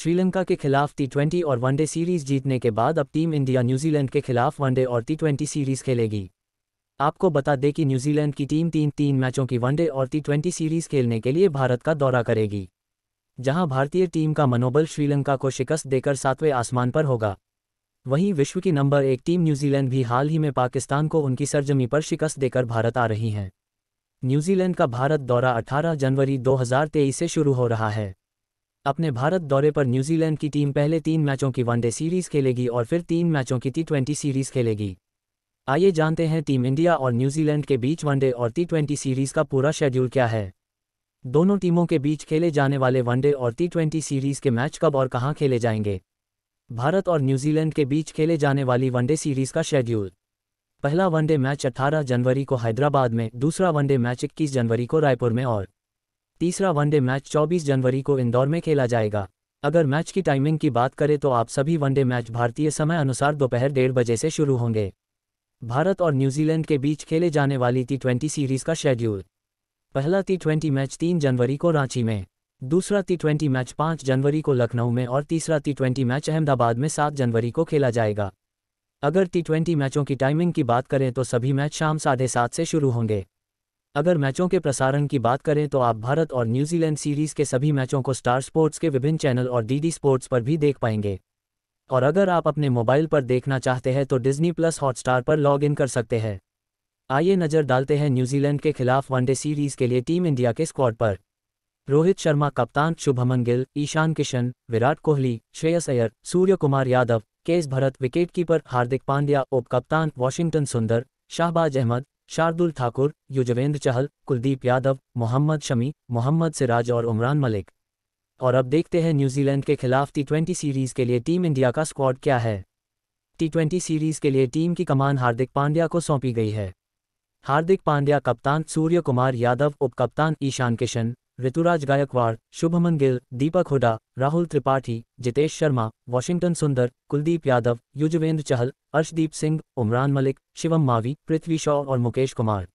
श्रीलंका के खिलाफ T twenty और वनडे सीरीज जीतने के बाद अब टीम इंडिया न्यूजीलैंड के खिलाफ वनडे और टी ट्वेंटी सीरीज खेलेगी आपको बता दें कि न्यूजीलैंड की टीम तीन तीन मैचों की वनडे और टी ट्वेंटी सीरीज खेलने के लिए भारत का दौरा करेगी जहां भारतीय टीम का मनोबल श्रीलंका को शिकस्त देकर सातवें आसमान पर होगा वहीं विश्व की नंबर एक टीम न्यूजीलैंड भी हाल ही में पाकिस्तान को उनकी सरजमी पर शिकस्त देकर भारत आ रही हैं न्यूजीलैंड का भारत दौरा 18 जनवरी 2023 से शुरू हो रहा है अपने भारत दौरे पर न्यूजीलैंड की टीम पहले तीन मैचों की वनडे सीरीज खेलेगी और फिर तीन मैचों की टी ट्वेंटी सीरीज खेलेगी आइए जानते हैं टीम इंडिया और न्यूजीलैंड के बीच वनडे और टी ट्वेंटी सीरीज का पूरा शेड्यूल क्या है दोनों टीमों के बीच खेले जाने वाले वनडे और टी ट्वेंटी सीरीज के मैच कब और कहाँ खेले जाएंगे भारत और न्यूजीलैंड के बीच खेले जाने वाली वनडे सीरीज का शेड्यूल पहला वनडे मैच 18 जनवरी को हैदराबाद में दूसरा वनडे मैच 21 जनवरी को रायपुर में और तीसरा वनडे मैच 24 जनवरी को इंदौर में खेला जाएगा अगर मैच की टाइमिंग की बात करें तो आप सभी वनडे मैच भारतीय समय अनुसार दोपहर डेढ़ बजे से शुरू होंगे भारत और न्यूजीलैंड के बीच खेले जाने वाली टी ट्वेंटी सीरीज का शेड्यूल पहला टी ट्वेंटी मैच तीन जनवरी को रांची में दूसरा टी ट्वेंटी मैच पाँच जनवरी को लखनऊ में और तीसरा टी ट्वेंटी मैच अहमदाबाद में सात जनवरी को खेला जाएगा अगर टी ट्वेंटी मैचों की टाइमिंग की बात करें तो सभी मैच शाम साढ़े सात से शुरू होंगे अगर मैचों के प्रसारण की बात करें तो आप भारत और न्यूजीलैंड सीरीज के सभी मैचों को स्टार स्पोर्ट्स के विभिन्न चैनल और डीडी स्पोर्ट्स पर भी देख पाएंगे और अगर आप अपने मोबाइल पर देखना चाहते हैं तो डिज्नी प्लस हॉटस्टार पर लॉग इन कर सकते हैं आइए नजर डालते हैं न्यूजीलैंड के खिलाफ वनडे सीरीज के लिए टीम इंडिया के स्क्वाड पर रोहित शर्मा कप्तान शुभमन गिल ईशान किशन विराट कोहली श्रेयस अयर सूर्य कुमार यादव केस भरत विकेटकीपर हार्दिक पांड्या उप कप्तान वॉशिंगटन सुंदर शाहबाज अहमद शार्दुल ठाकुर युजवेंद्र चहल कुलदीप यादव मोहम्मद शमी मोहम्मद सिराज और उमरान मलिक और अब देखते हैं न्यूजीलैंड के खिलाफ टी ट्वेंटी सीरीज के लिए टीम इंडिया का स्क्वाड क्या है टी ट्वेंटी सीरीज के लिए टीम की कमान हार्दिक पांड्या को सौंपी गई है हार्दिक पांड्या कप्तान सूर्य कुमार यादव उप कप्तान ईशान किशन ऋतुराज गायकवाड़ शुभमन गिल दीपक हुडा राहुल त्रिपाठी जितेश शर्मा वॉशिंगटन सुंदर कुलदीप यादव युजवेंद्र चहल अर्शदीप सिंह उमरान मलिक शिवम मावी पृथ्वी शॉ और मुकेश कुमार